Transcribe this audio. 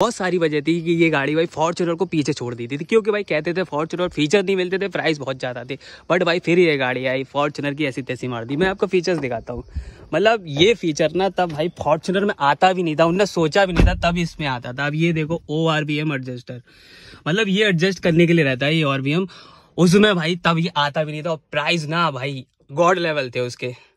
बहुत सारी वजह थी कि ये गाड़ी भाई फॉर्चुनर को पीछे छोड़ दी थी क्योंकि भाई कहते थे फॉर्चुनर फीचर नहीं मिलते थे प्राइस बहुत ज़्यादा थे बट भाई फिर ये गाड़ी आई फॉर्चुनर की ऐसी तैसी मार दी मैं आपको फीचर्स दिखाता हूँ मतलब ये फीचर ना तब भाई फॉर्चुनर में आता भी नहीं था उनने सोचा भी नहीं था तब इसमें आता था अब ये देखो O R B M adjuster मतलब ये एडजस्ट करने के लिए रहता है ये आर बी एम उसमें भाई तब ये आता भी नहीं था प्राइस ना भाई गॉड लेवल थे उसके